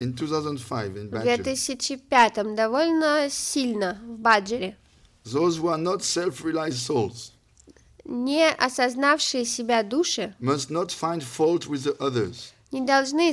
In 2005, in Badger. в 2005 довольно сильно в Баджере. Those who are not self-realized souls не осознавшие себя души must not find fault with the others. не должны